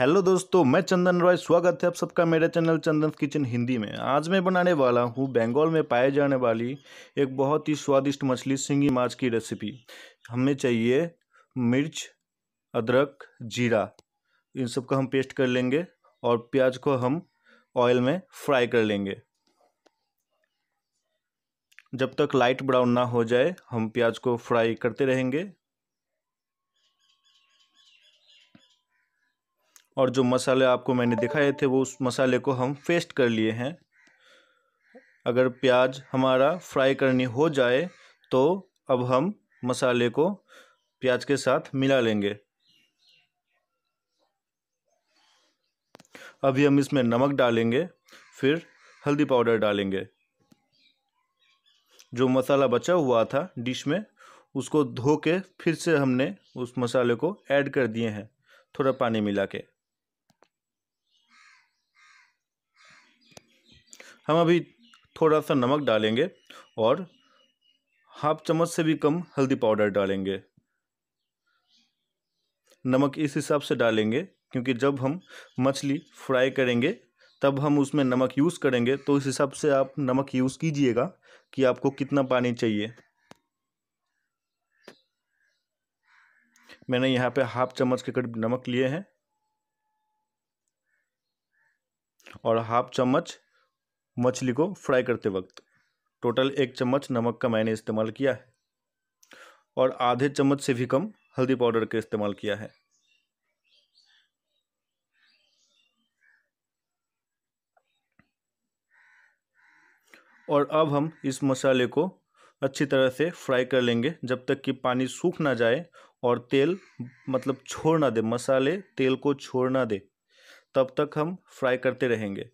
hello दोस्तों मैं चंदन रॉय स्वागत है आप सबका मेरे चैनल चंदन किचन हिंदी में आज मैं बनाने वाला हूँ बंगाल में पाए जाने वाली एक बहुत ही स्वादिष्ट मछली सिंगी माछ की रेसिपी हमें चाहिए मिर्च अदरक जीरा इन सब का हम पेस्ट कर लेंगे और प्याज को हम ऑयल में फ्राई कर लेंगे जब तक लाइट ब्राउन ना हो जाए हम प्याज को फ्राई करते रहेंगे और जो मसाले आपको मैंने दिखाए थे वो उस मसाले को हम पेस्ट कर लिए हैं अगर प्याज हमारा फ्राई करनी हो जाए तो अब हम मसाले को प्याज के साथ मिला लेंगे अभी हम इसमें नमक डालेंगे फिर हल्दी पाउडर डालेंगे जो मसाला बचा हुआ था डिश में उसको धो के फिर से हमने उस मसाले को ऐड कर दिए हैं थोड़ा पानी मिला के हम अभी थोड़ा सा नमक डालेंगे और हाफ चम्मच से भी कम हल्दी पाउडर डालेंगे नमक इस हिसाब से डालेंगे क्योंकि जब हम मछली फ्राई करेंगे तब हम उसमें नमक यूज़ करेंगे तो इस हिसाब से आप नमक यूज़ कीजिएगा कि आपको कितना पानी चाहिए मैंने यहाँ पे हाफ चम्मच के करीब नमक लिए हैं और हाफ चम्मच मछली को फ्राई करते वक्त टोटल एक चम्मच नमक का मैंने इस्तेमाल किया है और आधे चम्मच से भी कम हल्दी पाउडर का इस्तेमाल किया है और अब हम इस मसाले को अच्छी तरह से फ्राई कर लेंगे जब तक कि पानी सूख ना जाए और तेल मतलब छोड़ ना दे मसाले तेल को छोड़ ना दे तब तक हम फ्राई करते रहेंगे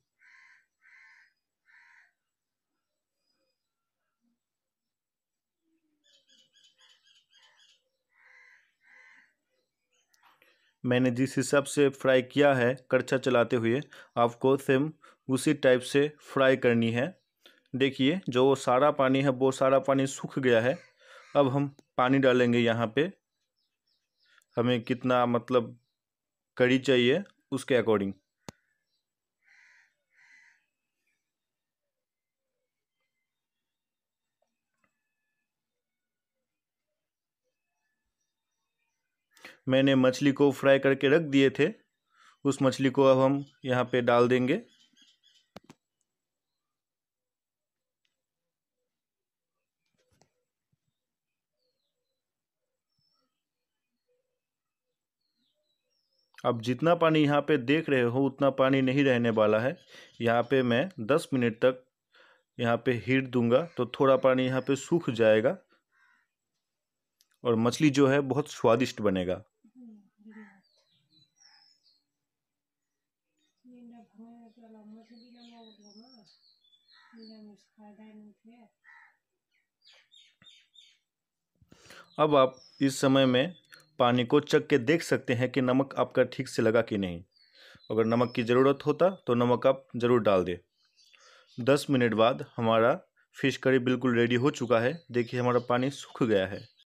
मैंने जिस हिसाब से फ्राई किया है कड़छा चलाते हुए आपको सेम उसी टाइप से फ्राई करनी है देखिए जो सारा पानी है वो सारा पानी सूख गया है अब हम पानी डालेंगे यहाँ पे हमें कितना मतलब कड़ी चाहिए उसके अकॉर्डिंग मैंने मछली को फ्राई करके रख दिए थे उस मछली को अब हम यहाँ पे डाल देंगे अब जितना पानी यहाँ पे देख रहे हो उतना पानी नहीं रहने वाला है यहाँ पे मैं दस मिनट तक यहाँ पे हीट दूंगा तो थोड़ा पानी यहाँ पे सूख जाएगा और मछली जो है बहुत स्वादिष्ट बनेगा अब आप इस समय में पानी को चक के देख सकते हैं कि नमक आपका ठीक से लगा कि नहीं अगर नमक की ज़रूरत होता तो नमक आप ज़रूर डाल दें दस मिनट बाद हमारा फिश करी बिल्कुल रेडी हो चुका है देखिए हमारा पानी सूख गया है